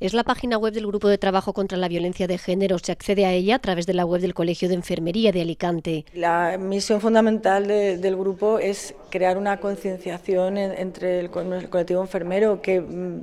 Es la página web del Grupo de Trabajo contra la Violencia de Género. Se accede a ella a través de la web del Colegio de Enfermería de Alicante. La misión fundamental del grupo es crear una concienciación entre el, el, colectivo enfermero que mm,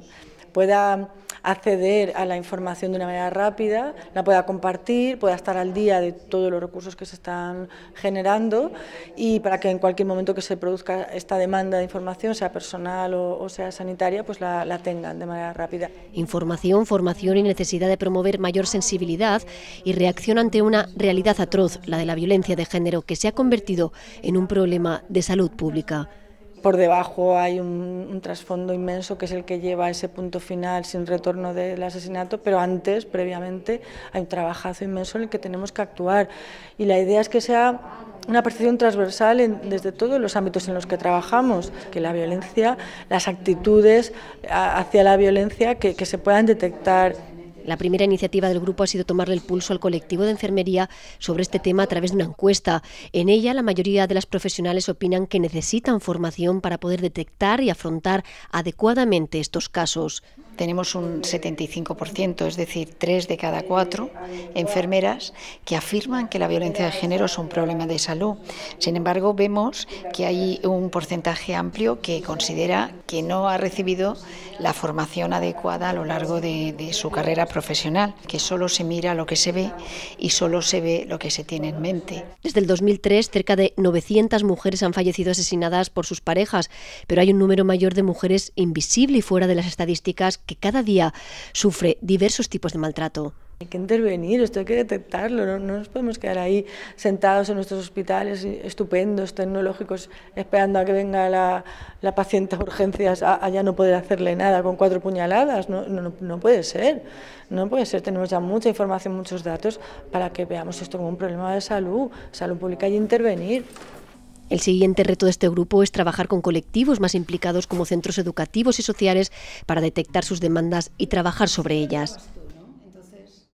pueda acceder a la información de una manera rápida, la pueda compartir, pueda estar al día de todos los recursos que se están generando y para que en cualquier momento que se produzca esta demanda de información, sea personal o, sea sanitaria, pues la tengan de manera rápida. Información, formación y necesidad de promover mayor sensibilidad y reacción ante una realidad atroz, la de la violencia de género, que se ha convertido en un problema de salud pública por debajo hay un, trasfondo inmenso que es el que lleva a ese punto final sin retorno del asesinato, pero antes, previamente, hay un trabajazo inmenso en el que tenemos que actuar. Y la idea es que sea una percepción transversal desde todos los ámbitos en los que trabajamos, que la violencia, las actitudes hacia la violencia que se puedan detectar la primera iniciativa del grupo ha sido tomarle el pulso al colectivo de enfermería sobre este tema a través de una encuesta. En ella, la mayoría de las profesionales opinan que necesitan formación para poder detectar y afrontar adecuadamente estos casos tenemos un 75%, es decir, tres de cada cuatro enfermeras que afirman que la violencia de género es un problema de salud. Sin embargo, vemos que hay un porcentaje amplio que considera que no ha recibido la formación adecuada a lo largo de, su carrera profesional, que solo se mira lo que se ve y solo se ve lo que se tiene en mente. Desde el 2003, cerca de 900 mujeres han fallecido asesinadas por sus parejas, pero hay un número mayor de mujeres invisible y fuera de las estadísticas que cada día sufre diversos tipos de maltrato. Hay que intervenir, esto hay que detectarlo, no, nos podemos quedar ahí sentados en nuestros hospitales eh, estupendos, tecnológicos, esperando a que venga la, paciente a urgencias a, ya no poder hacerle nada con cuatro puñaladas, no, no, no, puede ser, no puede ser, tenemos ya mucha información, muchos datos para que veamos esto como un problema de salud, salud pública y intervenir. El siguiente reto de este grupo es trabajar con colectivos más implicados como centros educativos y sociales para detectar sus demandas y trabajar sobre ellas.